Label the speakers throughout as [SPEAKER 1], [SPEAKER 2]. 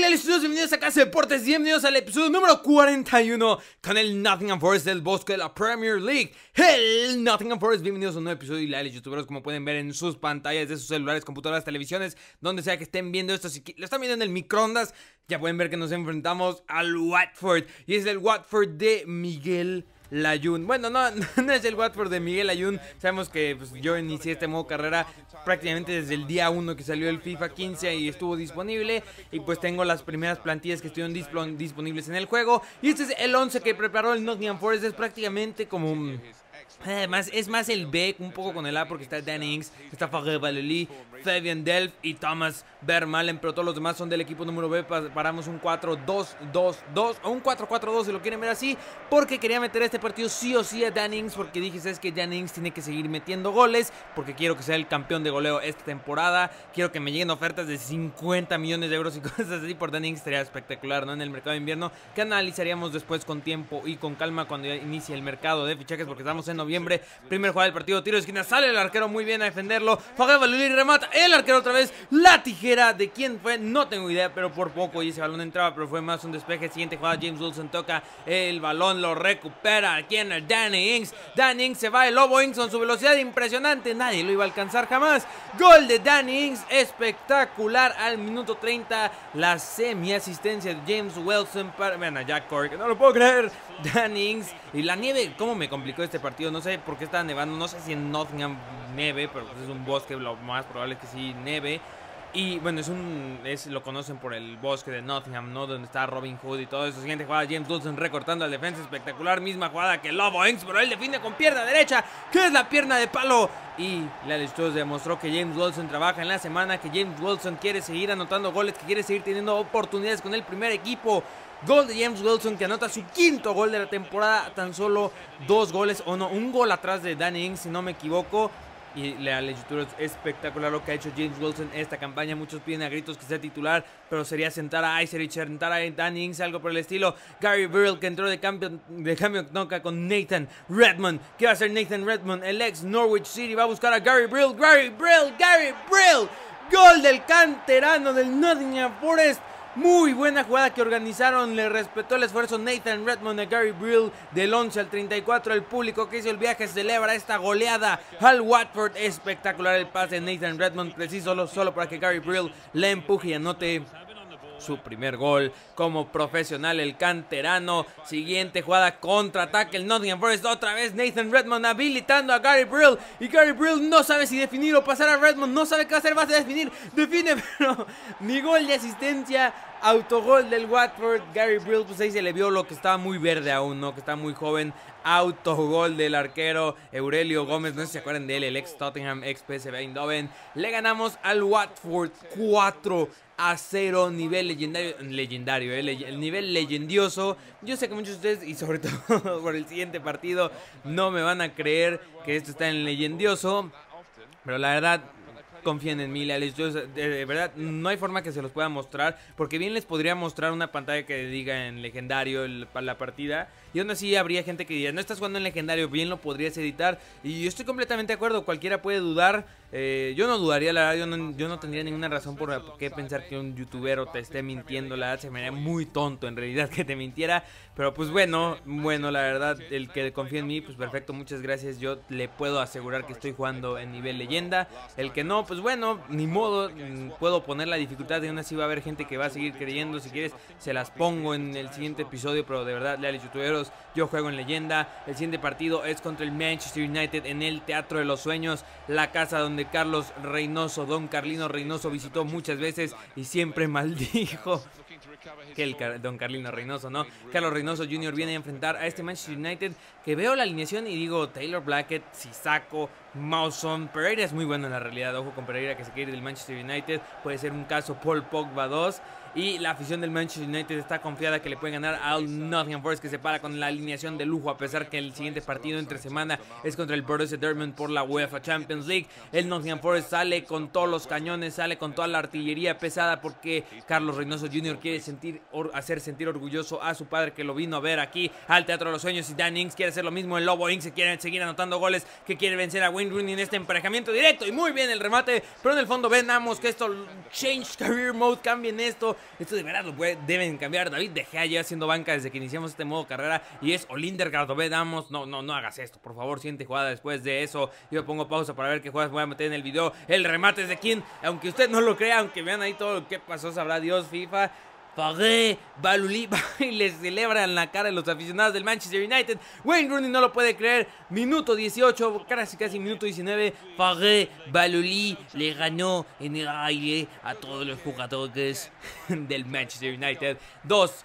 [SPEAKER 1] Hola estudios, bienvenidos a Casa de Deportes, bienvenidos al episodio número 41 con el Nottingham Forest del bosque de la Premier League. El Nottingham Forest, bienvenidos a un nuevo episodio y los youtubers como pueden ver en sus pantallas de sus celulares, computadoras, televisiones, donde sea que estén viendo esto, si lo están viendo en el microondas, ya pueden ver que nos enfrentamos al Watford y es el Watford de Miguel bueno, no, no es el Watford de Miguel Ayun. Sabemos que pues, yo inicié este modo carrera prácticamente desde el día 1 que salió el FIFA 15 y estuvo disponible. Y pues tengo las primeras plantillas que estuvieron disponibles en el juego. Y este es el 11 que preparó el Nottingham Forest. Es prácticamente como un mm, Además, eh, es más el B un poco con el A porque está Dan Inks, está Fagre Valeli, Fabian Delft y Thomas Vermalen, pero todos los demás son del equipo número B. Paramos un 4-2-2-2 o un 4-4-2 si lo quieren ver así, porque quería meter este partido sí o sí a Dan Inks. porque dije, es que Dan Inks tiene que seguir metiendo goles, porque quiero que sea el campeón de goleo esta temporada, quiero que me lleguen ofertas de 50 millones de euros y cosas así por Dan Inks. sería espectacular, ¿no? En el mercado de invierno, que analizaríamos después con tiempo y con calma cuando inicie el mercado de fichajes, porque estamos en Primer jugada del partido, tiro de esquina, sale el arquero muy bien a defenderlo. balón y remata, el arquero otra vez, la tijera de quién fue, no tengo idea, pero por poco y ese balón entraba, pero fue más un despeje. Siguiente jugada, James Wilson toca el balón, lo recupera. Aquí Danny Ings, Danny Ings se va, el Lobo Ings con su velocidad impresionante, nadie lo iba a alcanzar jamás. Gol de Danny Ings, espectacular al minuto 30, la semi asistencia de James Wilson para. Vean a Jack Cork, no lo puedo creer. Dan Y la nieve, ¿cómo me complicó este partido? No sé por qué estaba nevando. No sé si en Nottingham nieve, pero pues es un bosque, lo más probable es que sí nieve. Y bueno, es un es lo conocen por el bosque de Nottingham, ¿no? Donde está Robin Hood y todo eso. Siguiente jugada, James Wilson recortando al defensa espectacular. Misma jugada que Lobo pero él define con pierna derecha, que es la pierna de palo. Y la demostró que James Wilson trabaja en la semana, que James Wilson quiere seguir anotando goles, que quiere seguir teniendo oportunidades con el primer equipo. Gol de James Wilson que anota su quinto gol de la temporada, tan solo dos goles o no, un gol atrás de Danny Ings si no me equivoco. Y la lectura es espectacular lo que ha hecho James Wilson esta campaña. Muchos piden a gritos que sea titular, pero sería sentar a Iserich, sentar a Danny Ings, algo por el estilo. Gary Brill que entró de cambio, de con Nathan Redmond. ¿Qué va a hacer Nathan Redmond? El ex Norwich City va a buscar a Gary Brill. Gary Brill! Gary Brill! Gol del canterano del Nottingham Forest muy buena jugada que organizaron, le respetó el esfuerzo Nathan Redmond a Gary Brill del 11 al 34. El público que hizo el viaje celebra esta goleada al Watford. Espectacular el pase de Nathan Redmond, preciso solo para que Gary Brill le empuje y anote su primer gol como profesional el canterano. Siguiente jugada contraataque el Nottingham Forest otra vez Nathan Redmond habilitando a Gary Brill y Gary Brill no sabe si definir o pasar a Redmond, no sabe qué hacer, va a definir, define pero ni gol de asistencia Autogol del Watford, Gary Brill, pues ahí se le vio lo que estaba muy verde aún, ¿no? Que está muy joven. Autogol del arquero Eurelio Gómez, no sé si se acuerdan de él, el ex Tottenham, ex PSV Eindhoven. Le ganamos al Watford 4 a 0, nivel legendario, legendario el eh, nivel legendioso. Yo sé que muchos de ustedes, y sobre todo por el siguiente partido, no me van a creer que esto está en legendioso. Pero la verdad, confíen en mí, Yo, de, verdad, no hay forma que se los pueda mostrar. Porque bien les podría mostrar una pantalla que diga en legendario la partida. Y aún así habría gente que diría, no estás jugando en legendario, bien lo podrías editar. Y yo estoy completamente de acuerdo, cualquiera puede dudar. Eh, yo no dudaría, la verdad, yo no, tendría ninguna razón por, qué pensar que un youtuber te esté mintiendo. La verdad, se me haría muy tonto en realidad que te mintiera. Pero pues bueno, bueno, la verdad, el que confía en mí, pues perfecto, muchas gracias. Yo le puedo asegurar que estoy jugando en nivel leyenda. El que no, pues pues bueno, ni modo, mm, puedo poner la dificultad y aún así va a haber gente que va a seguir creyendo. Si quieres, se las pongo en el siguiente episodio, pero de verdad, leales youtuberos, yo juego en leyenda. El siguiente partido es contra el Manchester United en el Teatro de los Sueños, la casa donde Carlos Reynoso, don Carlino Reynoso visitó muchas veces y siempre maldijo que el don Carlino Reynoso, ¿no? Carlos Reynoso Jr. viene a enfrentar a este Manchester United que veo la alineación y digo Taylor Blackett, Sisako, Mawson, Pereira es muy bueno en la realidad, ojo con Pereira que se quiere del Manchester United, puede ser un caso Paul Pogba 2, y la afición del Manchester United está confiada que le pueden ganar al Nottingham Forest, que se para con la alineación de lujo, a pesar que el siguiente partido entre semana es contra el Borussia Dortmund por la UEFA Champions League. El Nottingham Forest sale con todos los cañones, sale con toda la artillería pesada, porque Carlos Reynoso Jr. quiere sentir, hacer sentir orgulloso a su padre que lo vino a ver aquí al Teatro de los Sueños. Y Dan Inks quiere hacer lo mismo. El Lobo Inks se quiere seguir anotando goles, que quiere vencer a Wayne Rooney en este emparejamiento directo. Y muy bien el remate, pero en el fondo venamos que esto, change career mode, cambien esto esto de verdad lo deben cambiar. David De allá haciendo siendo banca desde que iniciamos este modo carrera y es Olinder Gardobé Damos. No, no, no hagas esto. Por favor, siente jugada después de eso. Yo pongo pausa para ver qué juegas voy a meter en el video. El remate es de quien, aunque usted no lo crea, aunque vean ahí todo lo que pasó, sabrá Dios, FIFA. Paré, Balulí, y les celebran la cara de los aficionados del Manchester United. Wayne Rooney no lo puede creer. Minuto 18, casi casi minuto 19. Paré, Balulí le ganó en el aire a todos los jugadores del Manchester United. Dos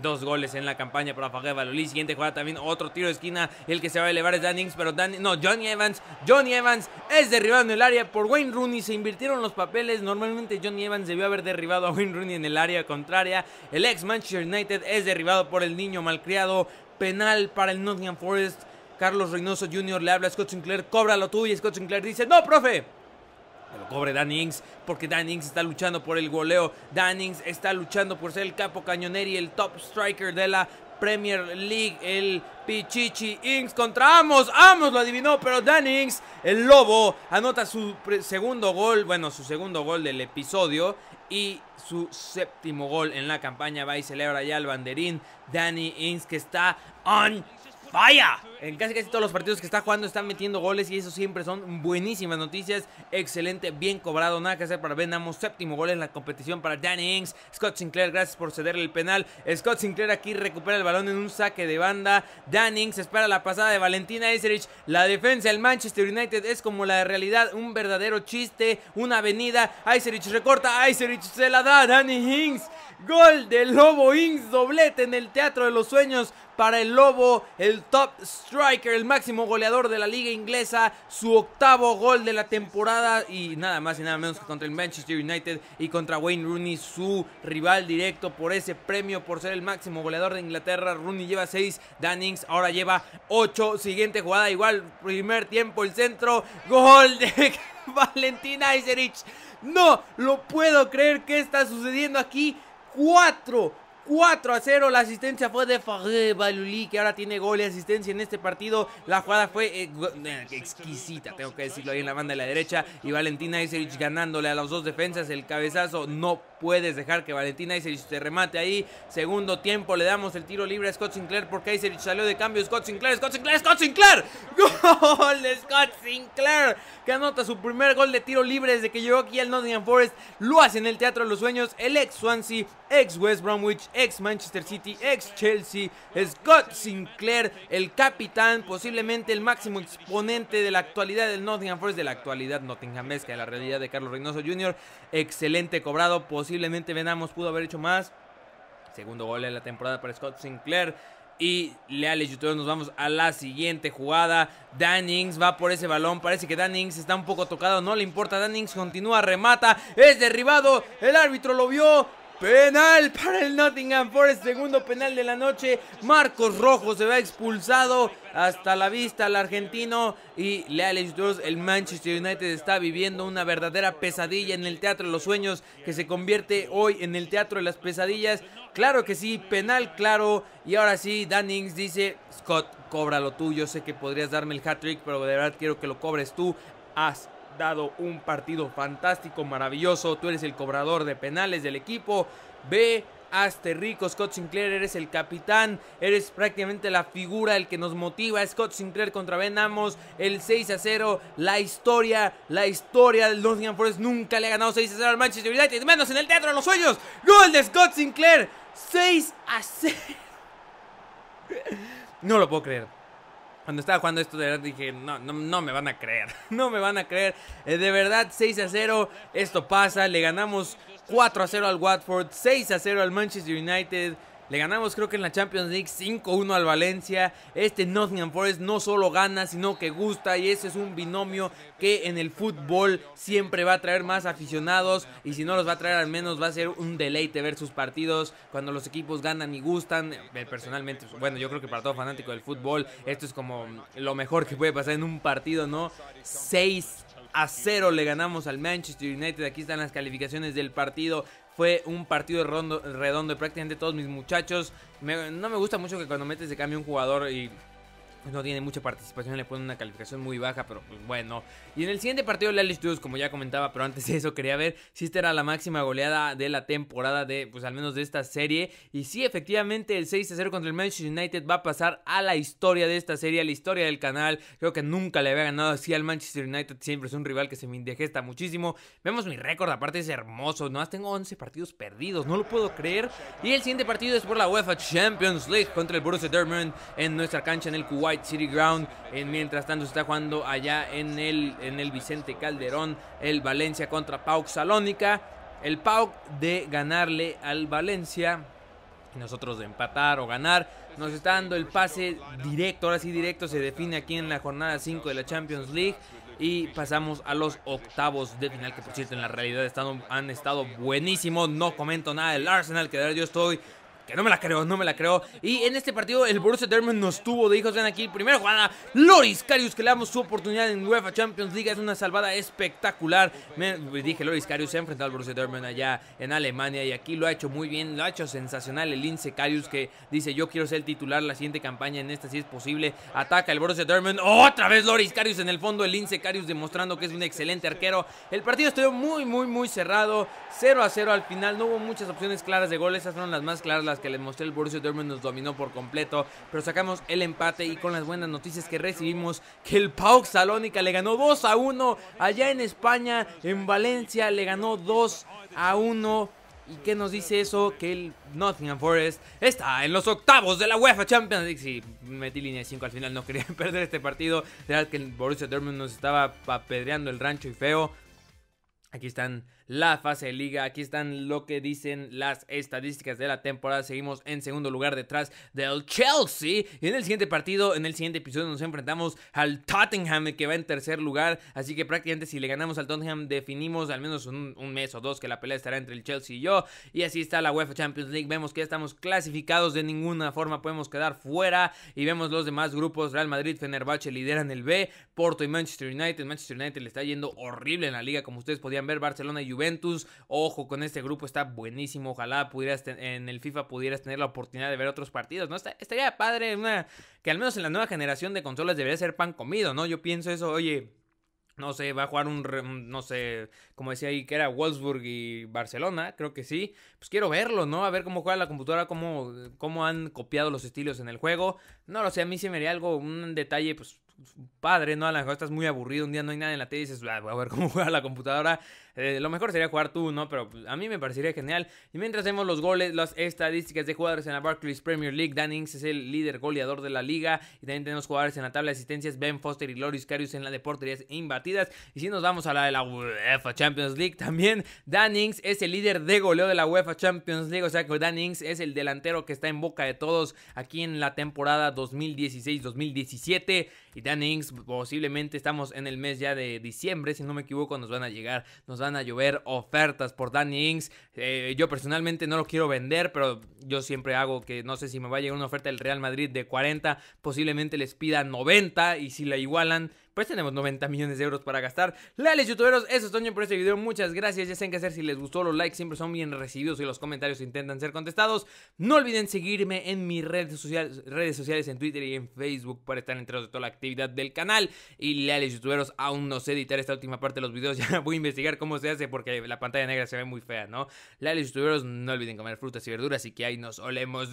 [SPEAKER 1] dos goles en la campaña para Fajé Valolí. Siguiente jugada también otro tiro de esquina. El que se va a elevar es Dan pero Dan, no, Johnny Evans. Johnny Evans es derribado en el área por Wayne Rooney. Se invirtieron los papeles. Normalmente Johnny Evans debió haber derribado a Wayne Rooney en el área contraria. El ex Manchester United es derribado por el niño malcriado. Penal para el Nottingham Forest. Carlos Reynoso Jr. le habla a Scott Sinclair, cóbralo tú. Y Scott Sinclair dice: No, profe, lo cobre Danny Ings, porque Dan Ings está luchando por el goleo. Dan Ings está luchando por ser el capo y el top striker de la Premier League. El Pichichi Ings contra Amos. Amos lo adivinó, pero Dan Ings, el lobo, anota su segundo gol. Bueno, su segundo gol del episodio. Y su séptimo gol en la campaña va y celebra ya el banderín Danny Ings que está on falla, en casi casi todos los partidos que está jugando están metiendo goles y eso siempre son buenísimas noticias. Excelente, bien cobrado, nada que hacer para Ben Séptimo gol en la competición para Danny Ings. Scott Sinclair, gracias por cederle el penal. Scott Sinclair aquí recupera el balón en un saque de banda. Danny Ings espera la pasada de Valentina Eiserich, La defensa del Manchester United es como la de realidad, un verdadero chiste, una avenida. Eiserich recorta, Eiserich se la da a Danny Ings. Gol de Lobo Ings, doblete en el Teatro de los Sueños para el Lobo, el top striker, el máximo goleador de la liga inglesa, su octavo gol de la temporada y nada más y nada menos que contra el Manchester United y contra Wayne Rooney, su rival directo por ese premio por ser el máximo goleador de Inglaterra. Rooney lleva seis Dannings ahora lleva ocho. Siguiente jugada igual, primer tiempo, el centro, gol de Valentín Iserich. No lo puedo creer qué está sucediendo aquí. 4 4 a 0. La asistencia fue de Faré Balulí, que ahora tiene gol y asistencia en este partido. La jugada fue eh, eh, exquisita, tengo que decirlo ahí en la banda de la derecha. Y Valentina Iserich ganándole a las dos defensas. El cabezazo no puedes dejar que Valentín Aiserich te remate ahí. Segundo tiempo, le damos el tiro libre a Scott Sinclair porque Aiserich salió de cambio. Scott Sinclair, Scott Sinclair, Scott Sinclair. Gol de Scott Sinclair que anota su primer gol de tiro libre desde que llegó aquí al Nottingham Forest. Lo hace en el Teatro de los Sueños el ex Swansea, ex West Bromwich, ex Manchester City, ex Chelsea. Scott Sinclair, el capitán, posiblemente el máximo exponente de la actualidad del Nottingham Forest, de la actualidad nottinghamesca, de la realidad de Carlos Reynoso Jr. Excelente cobrado, posiblemente posiblemente Venamos pudo haber hecho más. Segundo gol de la temporada para Scott Sinclair. Y leales youtubers, nos vamos a la siguiente jugada. Dannings va por ese balón. Parece que Dannings está un poco tocado. No le importa. Dannings continúa, remata. Es derribado. El árbitro lo vio. Penal para el Nottingham Forest, segundo penal de la noche. Marcos Rojo se va expulsado hasta la vista al argentino. Y Leales 2, el Manchester United está viviendo una verdadera pesadilla en el Teatro de los Sueños que se convierte hoy en el Teatro de las Pesadillas. Claro que sí, penal claro. Y ahora sí, Dan dice, Scott, cóbralo tú. Yo sé que podrías darme el hat-trick, pero de verdad quiero que lo cobres tú. Haz dado un partido fantástico, maravilloso. Tú eres el cobrador de penales del equipo. Ve, hazte rico, Scott Sinclair, eres el capitán, eres prácticamente la figura, el que nos motiva, Scott Sinclair contra Ben Amos, el 6 a 0, la historia, la historia del Nottingham Forest nunca le ha ganado 6 a 0 al Manchester United, menos en el Teatro de los Sueños, gol de Scott Sinclair, 6 a 0. No lo puedo creer. Cuando estaba jugando esto de verdad dije, no, me van a creer, no me van a creer. Eh, de verdad, 6 a 0, esto pasa, le ganamos 4 a 0 al Watford, 6 a 0 al Manchester United, le ganamos creo que en la Champions League 5-1 al Valencia. Este Nottingham Forest no solo gana, sino que gusta y ese es un binomio que en el fútbol siempre va a traer más aficionados y si no los va a traer al menos va a ser un deleite ver sus partidos cuando los equipos ganan y gustan. Eh, personalmente, pues, bueno, yo creo que para todo fanático del fútbol esto es como lo mejor que puede pasar en un partido, ¿no? 6 a 0 le ganamos al Manchester United. Aquí están las calificaciones del partido. Fue un partido redondo, de prácticamente todos mis muchachos. no me gusta mucho que cuando metes de cambio un jugador y pues, no tiene mucha participación, le ponen una calificación muy baja, pero pues bueno. Y en el siguiente partido la United como ya comentaba, pero antes de eso quería ver si esta era la máxima goleada de la temporada de, pues al menos de esta serie. Y sí, efectivamente, el 6 a 0 contra el Manchester United va a pasar a la historia de esta serie, a la historia del canal. Creo que nunca le había ganado así al Manchester United, siempre es un rival que se me indigesta muchísimo. Vemos mi récord, aparte es hermoso, más tengo 11 partidos perdidos, no lo puedo creer. Y el siguiente partido es por la UEFA Champions League contra el Borussia Dortmund en nuestra cancha en el Kuwait. City Ground. En, mientras tanto se está jugando allá en el, en el Vicente Calderón, el Valencia contra Pauk Salónica. El Pauk de ganarle al Valencia nosotros de empatar o ganar. Nos está dando el pase directo, ahora sí directo, se define aquí en la jornada 5 de la Champions League. Y pasamos a los octavos de final, que por cierto en la realidad han estado buenísimos. No comento nada del Arsenal, que de verdad yo estoy que no me la creo, no me la creo. Y en este partido el Borussia Dortmund nos tuvo de hijos. Ven aquí, primera jugada, Loris Karius, que le damos su oportunidad en UEFA Champions League. Es una salvada espectacular. Me dije, Loris Karius se ha enfrentado al Borussia Dortmund allá en Alemania y aquí lo ha hecho muy bien, lo ha hecho sensacional el Lince Karius, que dice, yo quiero ser el titular la siguiente campaña en esta si es posible. Ataca el Borussia Dortmund, otra vez Loris Karius en el fondo, el Lince Karius demostrando que es un excelente arquero. El partido estuvo muy, muy, muy cerrado, 0 a 0 al final, no hubo muchas opciones claras de goles, esas fueron las más claras, que les mostré el Borussia Dortmund nos dominó por completo, pero sacamos el empate y con las buenas noticias que recibimos que el pau Salónica le ganó 2 a 1 allá en España, en Valencia le ganó 2 a 1 ¿Y qué nos dice eso? Que el Nottingham Forest está en los octavos de la UEFA Champions League. Si metí línea 5 al final, no quería perder este partido. De que el Borussia Dortmund nos estaba Papedreando el rancho y feo. Aquí están la fase de liga, aquí están lo que dicen las estadísticas de la temporada. Seguimos en segundo lugar detrás del Chelsea. Y en el siguiente partido, en el siguiente episodio, nos enfrentamos al Tottenham que va en tercer lugar. Así que prácticamente si le ganamos al Tottenham, definimos al menos un, mes o dos que la pelea estará entre el Chelsea y yo. Y así está la UEFA Champions League. Vemos que ya estamos clasificados de ninguna forma, podemos quedar fuera. Y vemos los demás grupos. Real Madrid, Fenerbahce lideran el B, Porto y Manchester United. Manchester United le está yendo horrible en la liga, como ustedes podían ver Barcelona y Juventus. Ojo con este grupo, está buenísimo. Ojalá pudieras en el FIFA pudieras tener la oportunidad de ver otros partidos, ¿no? estaría padre una, que al menos en la nueva generación de consolas debería ser pan comido, ¿no? Yo pienso eso, oye, no sé, va a jugar un, no sé, como decía ahí, que era Wolfsburg y Barcelona, creo que sí. Pues quiero verlo, ¿no? A ver cómo juega la computadora, cómo, cómo han copiado los estilos en el juego. No lo sé, a mí se me haría algo, un detalle, pues padre, ¿no? A estás muy aburrido, un día no hay nada en la tele y dices, ah, voy a ver cómo juega la computadora. Eh, lo mejor sería jugar tú, ¿no? Pero pues, a mí me parecería genial. Y mientras vemos los goles, las estadísticas de jugadores en la Barclays Premier League, Dan es el líder goleador de la liga. Y también tenemos jugadores en la tabla de asistencias, Ben Foster y Loris Karius en la de porterías imbatidas. Y si nos vamos a la de la UEFA Champions League, también Dan es el líder de goleo de la UEFA Champions League. O sea que Dan Ings es el delantero que está en boca de todos aquí en la temporada 2016-2017. Y Capitán Inks, posiblemente estamos en el mes ya de diciembre, si no me equivoco, nos van a llegar, nos van a llover ofertas por Danny Inks. Eh, yo personalmente no lo quiero vender, pero yo siempre hago que no sé si me va a llegar una oferta del Real Madrid de 40, posiblemente les pida 90 y si la igualan pues tenemos 90 millones de euros para gastar. Leales youtuberos, eso es Toño por este video. Muchas gracias. Ya saben qué hacer si les gustó. Los likes siempre son bien recibidos y los comentarios intentan ser contestados. No olviden seguirme en mis redes sociales, redes sociales en Twitter y en Facebook para estar enterados de toda la actividad del canal. Y leales youtuberos, aún no sé editar esta última parte de los videos. Ya voy a investigar cómo se hace porque la pantalla negra se ve muy fea, ¿no? Leales youtuberos, no olviden comer frutas y verduras y que ahí nos olemos.